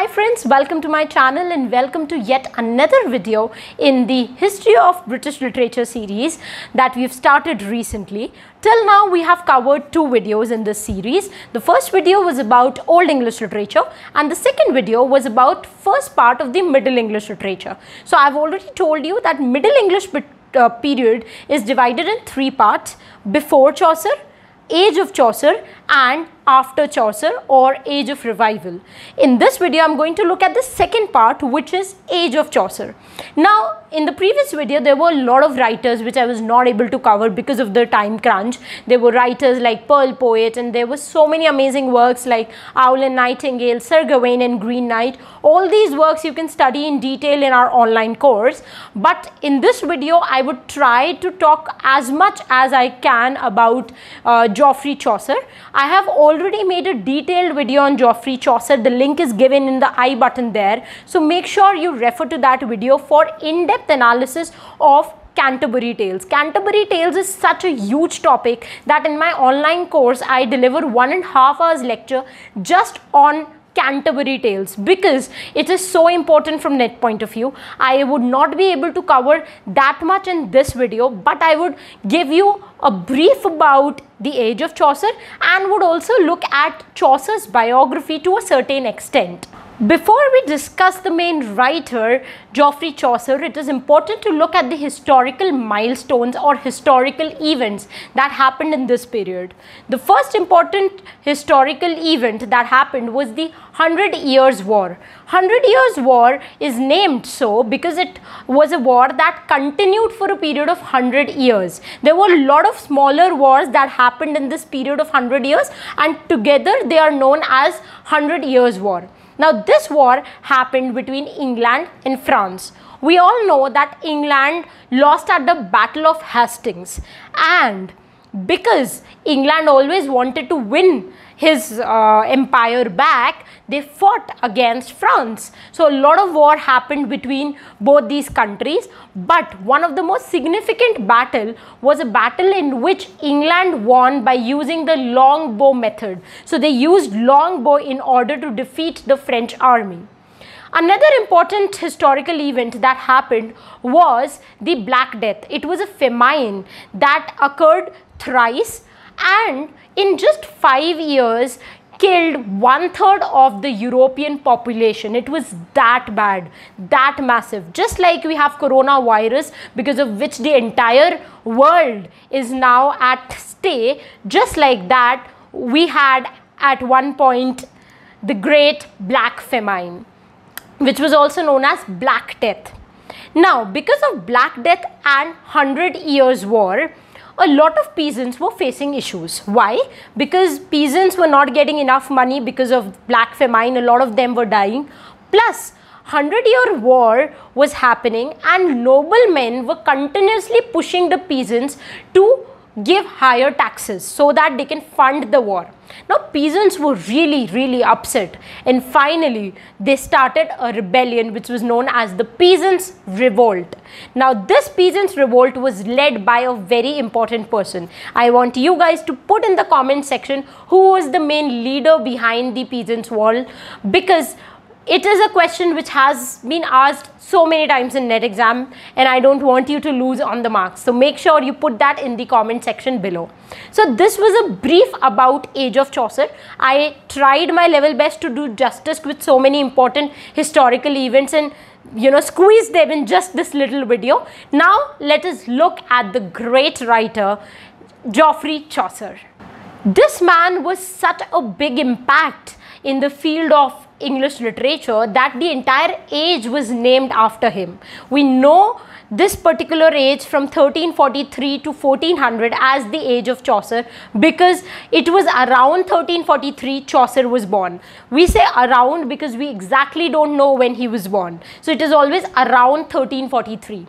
Hi friends, welcome to my channel and welcome to yet another video in the history of British literature series that we've started recently. Till now we have covered two videos in this series. The first video was about Old English literature and the second video was about first part of the Middle English literature. So I've already told you that Middle English uh, period is divided in three parts before Chaucer, age of Chaucer and after Chaucer or Age of Revival. In this video, I'm going to look at the second part, which is Age of Chaucer. Now, in the previous video, there were a lot of writers which I was not able to cover because of the time crunch. There were writers like Pearl Poet and there were so many amazing works like Owl and Nightingale, Sir Gawain and Green Knight. All these works you can study in detail in our online course. But in this video, I would try to talk as much as I can about uh, Geoffrey Chaucer. I have all already made a detailed video on Geoffrey Chaucer. The link is given in the I button there. So make sure you refer to that video for in-depth analysis of Canterbury Tales. Canterbury Tales is such a huge topic that in my online course, I deliver one and a half hours lecture just on Canterbury Tales because it is so important from net point of view. I would not be able to cover that much in this video but I would give you a brief about the age of Chaucer and would also look at Chaucer's biography to a certain extent. Before we discuss the main writer, Geoffrey Chaucer, it is important to look at the historical milestones or historical events that happened in this period. The first important historical event that happened was the Hundred Years' War. Hundred Years' War is named so because it was a war that continued for a period of 100 years. There were a lot of smaller wars that happened in this period of 100 years and together they are known as Hundred Years' War. Now this war happened between England and France. We all know that England lost at the Battle of Hastings and because England always wanted to win his uh, empire back, they fought against France. So a lot of war happened between both these countries. But one of the most significant battle was a battle in which England won by using the longbow method. So they used longbow in order to defeat the French army. Another important historical event that happened was the Black Death. It was a famine that occurred thrice and in just five years killed one third of the European population. It was that bad, that massive. Just like we have coronavirus because of which the entire world is now at stay. Just like that, we had at one point the great black famine, which was also known as black death. Now, because of black death and 100 years war, a lot of peasants were facing issues. Why? Because peasants were not getting enough money because of black famine, a lot of them were dying. Plus, Hundred Year War was happening and noblemen were continuously pushing the peasants to give higher taxes so that they can fund the war. Now peasants were really really upset and finally they started a rebellion which was known as the Peasants Revolt. Now this Peasants Revolt was led by a very important person. I want you guys to put in the comment section who was the main leader behind the Peasants Revolt because it is a question which has been asked so many times in net exam and I don't want you to lose on the marks. So make sure you put that in the comment section below. So this was a brief about Age of Chaucer. I tried my level best to do justice with so many important historical events and you know squeeze them in just this little video. Now let us look at the great writer Geoffrey Chaucer. This man was such a big impact in the field of English literature that the entire age was named after him. We know this particular age from 1343 to 1400 as the age of Chaucer because it was around 1343 Chaucer was born. We say around because we exactly don't know when he was born. So it is always around 1343.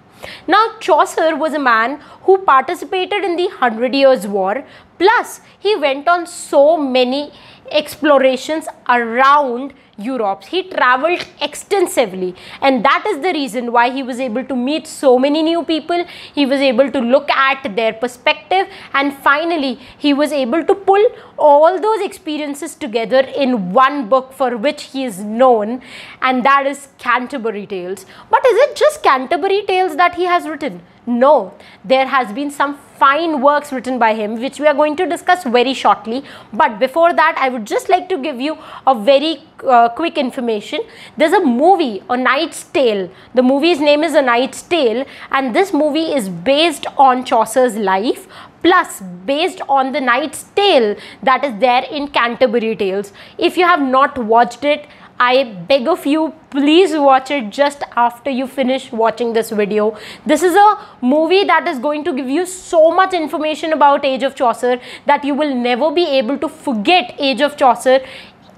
Now Chaucer was a man who participated in the Hundred Years' War plus he went on so many explorations around Europe. He traveled extensively and that is the reason why he was able to meet so many new people. He was able to look at their perspective and finally he was able to pull all those experiences together in one book for which he is known and that is Canterbury Tales. But is it just Canterbury Tales that he has written? No, there has been some fine works written by him which we are going to discuss very shortly. But before that, I would just like to give you a very uh, quick information. There's a movie, A Knight's Tale. The movie's name is A Knight's Tale and this movie is based on Chaucer's life plus based on the knight's tale that is there in Canterbury Tales. If you have not watched it, I beg of you, please watch it just after you finish watching this video. This is a movie that is going to give you so much information about Age of Chaucer that you will never be able to forget Age of Chaucer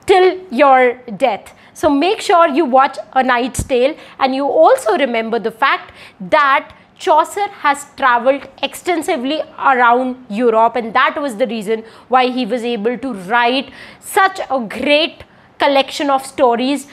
till your death. So make sure you watch A Knight's Tale and you also remember the fact that Chaucer has traveled extensively around Europe and that was the reason why he was able to write such a great collection of stories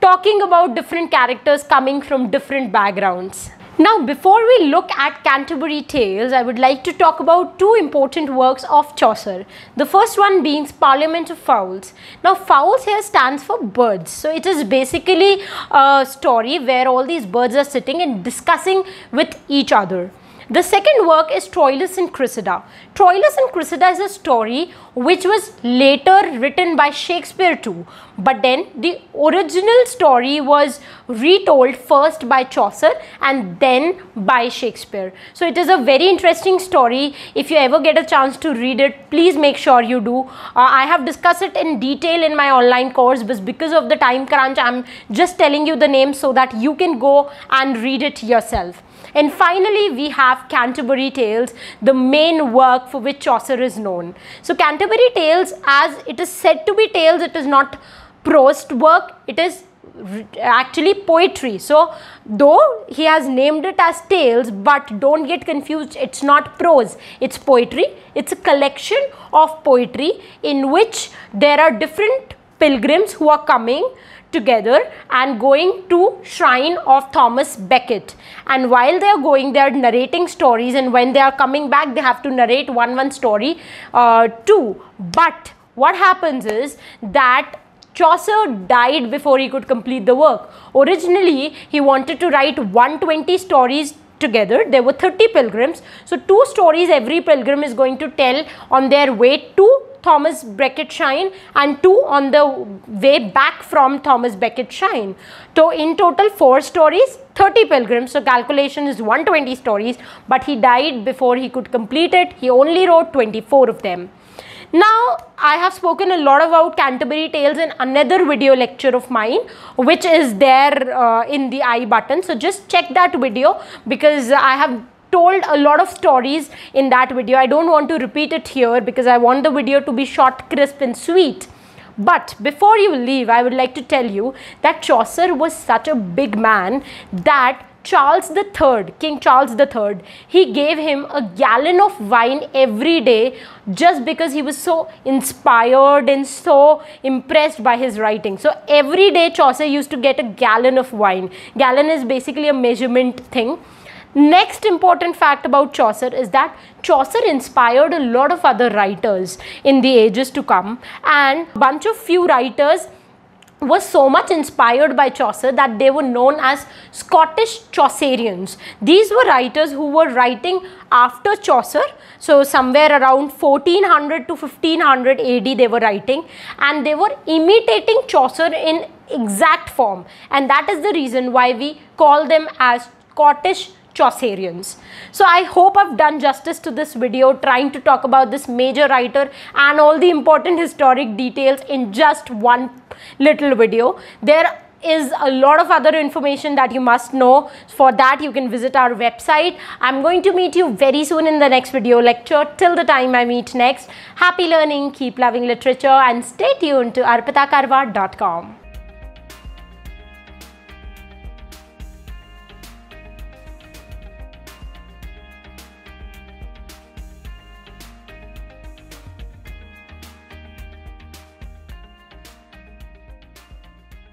talking about different characters coming from different backgrounds. Now, before we look at Canterbury Tales, I would like to talk about two important works of Chaucer. The first one being Parliament of Fowls. Now, fowls here stands for birds. So, it is basically a story where all these birds are sitting and discussing with each other. The second work is Troilus and Cressida. Troilus and Cressida is a story which was later written by Shakespeare too. But then the original story was retold first by Chaucer and then by Shakespeare. So it is a very interesting story. If you ever get a chance to read it, please make sure you do. Uh, I have discussed it in detail in my online course but because of the time crunch, I'm just telling you the name so that you can go and read it yourself. And finally, we have Canterbury Tales, the main work for which Chaucer is known. So Canterbury Tales, as it is said to be tales, it is not prose work, it is actually poetry so though he has named it as tales but don't get confused it's not prose it's poetry it's a collection of poetry in which there are different pilgrims who are coming together and going to shrine of Thomas Becket. And while they are going, they are narrating stories and when they are coming back, they have to narrate one one story uh, too. But what happens is that Chaucer died before he could complete the work. Originally, he wanted to write 120 stories together. There were 30 pilgrims. So two stories every pilgrim is going to tell on their way to Thomas Becket Shrine and two on the way back from Thomas Becket Shrine. So in total four stories, 30 pilgrims. So calculation is 120 stories but he died before he could complete it. He only wrote 24 of them. Now, I have spoken a lot about Canterbury Tales in another video lecture of mine, which is there uh, in the I button. So just check that video because I have told a lot of stories in that video. I don't want to repeat it here because I want the video to be short, crisp and sweet. But before you leave, I would like to tell you that Chaucer was such a big man that Charles III, King Charles III, he gave him a gallon of wine every day just because he was so inspired and so impressed by his writing. So every day Chaucer used to get a gallon of wine. Gallon is basically a measurement thing. Next important fact about Chaucer is that Chaucer inspired a lot of other writers in the ages to come and bunch of few writers were so much inspired by Chaucer that they were known as Scottish Chaucerians. These were writers who were writing after Chaucer, so somewhere around 1400 to 1500 AD they were writing and they were imitating Chaucer in exact form and that is the reason why we call them as Scottish Chaucerians. So I hope I've done justice to this video trying to talk about this major writer and all the important historic details in just one little video. There is a lot of other information that you must know. For that you can visit our website. I'm going to meet you very soon in the next video lecture. Till the time I meet next, happy learning, keep loving literature and stay tuned to arpitakarwa.com.